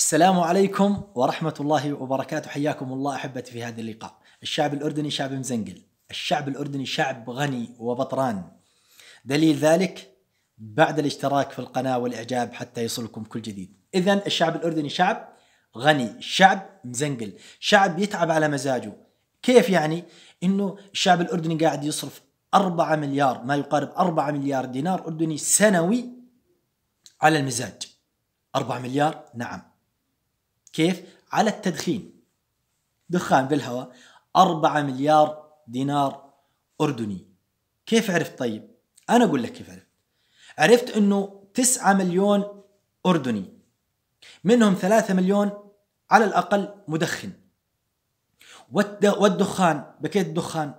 السلام عليكم ورحمة الله وبركاته حياكم الله أحبتي في هذا اللقاء الشعب الأردني شعب مزنقل الشعب الأردني شعب غني وبطران دليل ذلك بعد الاشتراك في القناة والإعجاب حتى يصلكم كل جديد إذا الشعب الأردني شعب غني شعب مزنقل شعب يتعب على مزاجه كيف يعني؟ إنه الشعب الأردني قاعد يصرف 4 مليار ما يقارب 4 مليار دينار أردني سنوي على المزاج 4 مليار نعم كيف؟ على التدخين دخان بالهواء 4 مليار دينار أردني كيف عرفت طيب؟ أنا أقول لك كيف عرفت عرفت أنه 9 مليون أردني منهم 3 مليون على الأقل مدخن والدخان بكيت الدخان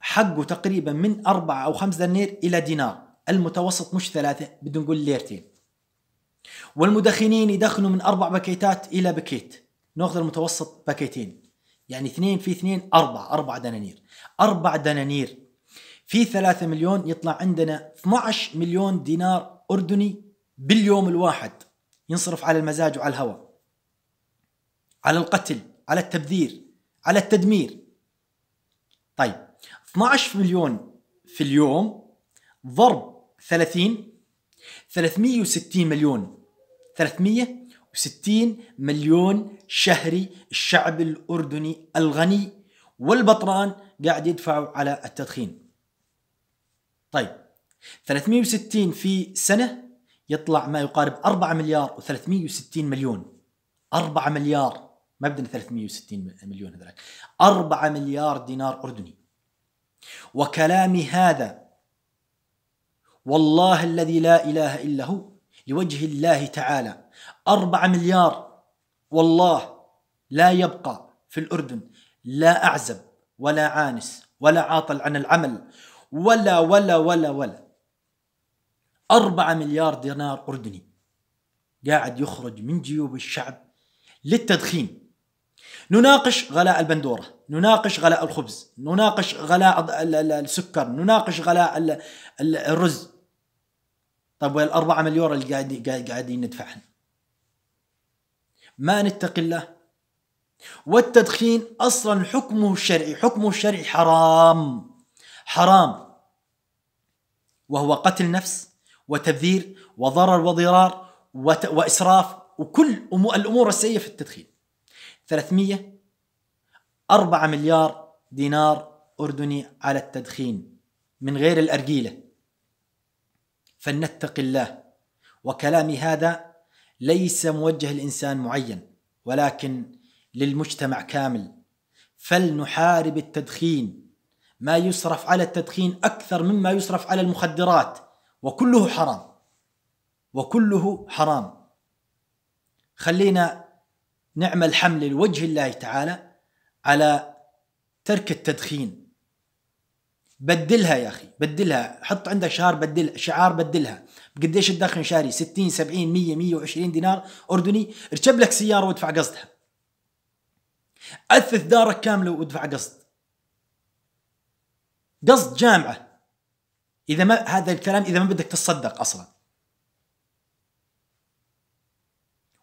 حقه تقريبا من 4 أو 5 دنانير إلى دينار المتوسط مش ثلاثة بدنا نقول ليرتين والمدخنين يدخنوا من أربع باكيتات إلى باكيت ناخذ المتوسط باكيتين يعني اثنين في اثنين أربعة اربع دنانير أربع دنانير في ثلاثة مليون يطلع عندنا 12 مليون دينار أردني باليوم الواحد ينصرف على المزاج وعلى الهوى على القتل على التبذير على التدمير طيب 12 مليون في اليوم ضرب 30 360 مليون 360 مليون شهري الشعب الأردني الغني والبطران قاعد يدفعوا على التدخين طيب 360 في سنة يطلع ما يقارب 4 مليار و360 مليون 4 مليار ما بدنا 360 مليون هذاك 4 مليار دينار أردني وكلامي هذا والله الذي لا إله إلا هو لوجه الله تعالى أربعة مليار والله لا يبقى في الأردن لا أعزب ولا عانس ولا عاطل عن العمل ولا ولا ولا ولا أربعة مليار دينار أردني قاعد يخرج من جيوب الشعب للتدخين نناقش غلاء البندورة نناقش غلاء الخبز نناقش غلاء السكر نناقش غلاء الرز طب والأربعة مليون اللي قاعدين قاعدين ندفعها ما نتقي الله والتدخين أصلا حكمه الشرعي حكمه الشرعي حرام حرام وهو قتل نفس وتبذير وضرر وضرار وإسراف وكل الأمور السيئة في التدخين 300 4 مليار دينار أردني على التدخين من غير الأرجيلة فلنتق الله وكلامي هذا ليس موجه لإنسان معين ولكن للمجتمع كامل فلنحارب التدخين ما يصرف على التدخين أكثر مما يصرف على المخدرات وكله حرام وكله حرام خلينا نعمل حمل لوجه الله تعالى على ترك التدخين بدلها يا اخي بدلها حط عندك شعار بدل شعار بدلها بقديش تدخن شاري 60 70 100 120 دينار اردني اركب لك سياره وادفع قصدها اثث دارك كامله وادفع قصد قصد جامعه اذا ما هذا الكلام اذا ما بدك تتصدق اصلا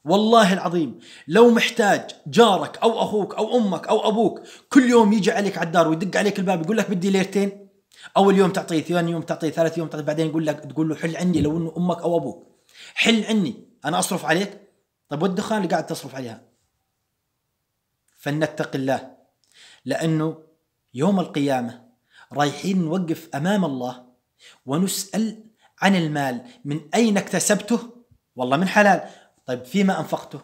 والله العظيم لو محتاج جارك او اخوك او امك او ابوك كل يوم يجي عليك على الدار ويدق عليك الباب يقول لك بدي ليرتين اول يوم تعطيه ثاني يوم تعطيه ثالث يوم تعطيه بعدين يقول لك تقول له حل عني لو انه امك او ابوك حل عني انا اصرف عليك طيب والدخان اللي قاعد تصرف عليها فلنتق الله لانه يوم القيامه رايحين نوقف امام الله ونسال عن المال من اين اكتسبته والله من حلال طيب فيما أنفقته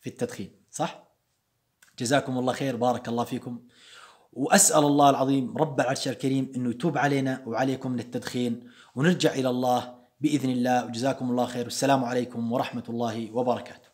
في التدخين صح؟ جزاكم الله خير بارك الله فيكم وأسأل الله العظيم رب العرش الكريم أنه يتوب علينا وعليكم من التدخين ونرجع إلى الله بإذن الله وجزاكم الله خير والسلام عليكم ورحمة الله وبركاته